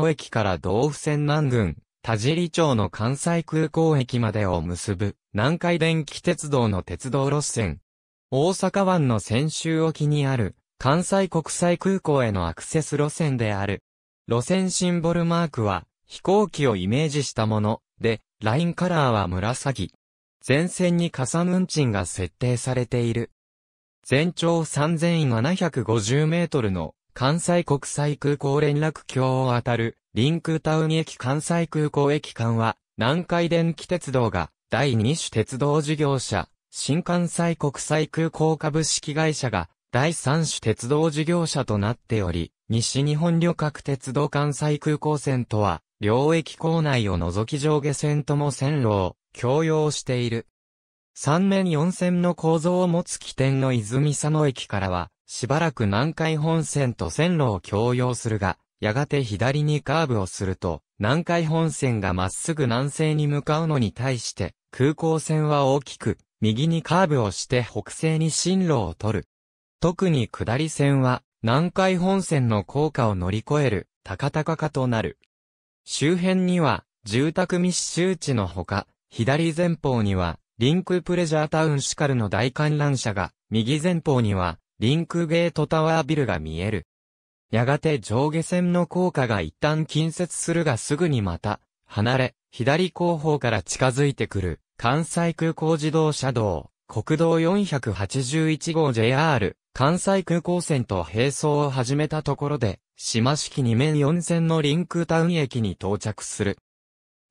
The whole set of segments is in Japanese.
駅から道府線南郡、田尻町の関西空港駅までを結ぶ、南海電気鉄道の鉄道路線。大阪湾の泉州沖にある、関西国際空港へのアクセス路線である。路線シンボルマークは、飛行機をイメージしたもの、で、ラインカラーは紫。全線に加算運賃が設定されている。全長3750メートルの関西国際空港連絡橋をあたる、リンクタウン駅関西空港駅間は、南海電気鉄道が、第2種鉄道事業者、新関西国際空港株式会社が、第3種鉄道事業者となっており、西日本旅客鉄道関西空港線とは、両駅構内を除き上下線とも線路を共用している。3面4線の構造を持つ起点の泉佐野駅からは、しばらく南海本線と線路を共用するが、やがて左にカーブをすると、南海本線がまっすぐ南西に向かうのに対して、空港線は大きく、右にカーブをして北西に進路を取る。特に下り線は、南海本線の効果を乗り越える、高々化となる。周辺には、住宅密集地のほか、左前方には、リンクプレジャータウンシカルの大観覧車が、右前方には、リンクゲートタワービルが見える。やがて上下線の効果が一旦近接するがすぐにまた、離れ、左後方から近づいてくる、関西空港自動車道、国道481号 JR、関西空港線と並走を始めたところで、島式2面4線のリンクタウン駅に到着する。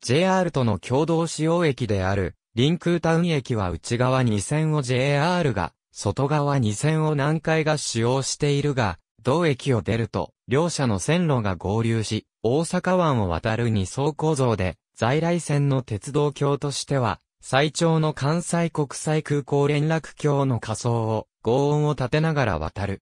JR との共同使用駅である、リンクタウン駅は内側2線を JR が外側2線を南海が使用しているが、同駅を出ると、両者の線路が合流し、大阪湾を渡る2層構造で、在来線の鉄道橋としては、最長の関西国際空港連絡橋の仮想を、合音を立てながら渡る。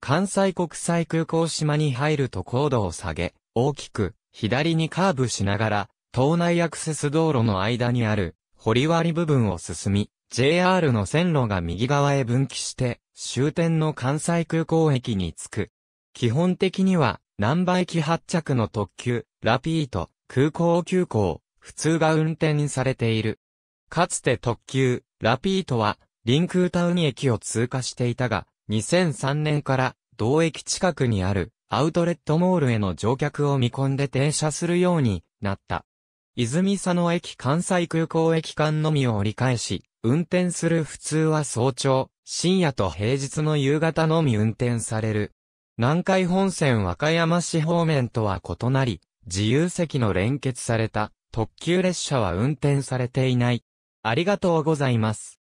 関西国際空港島に入ると高度を下げ、大きく、左にカーブしながら、島内アクセス道路の間にある、掘割部分を進み、JR の線路が右側へ分岐して、終点の関西空港駅に着く。基本的には、南波駅発着の特急、ラピート、空港急行、普通が運転されている。かつて特急、ラピートは、臨空タウン駅を通過していたが、2003年から同駅近くにあるアウトレットモールへの乗客を見込んで停車するようになった。泉佐野駅関西空港駅間のみを折り返し、運転する普通は早朝、深夜と平日の夕方のみ運転される。南海本線和歌山市方面とは異なり、自由席の連結された特急列車は運転されていない。ありがとうございます。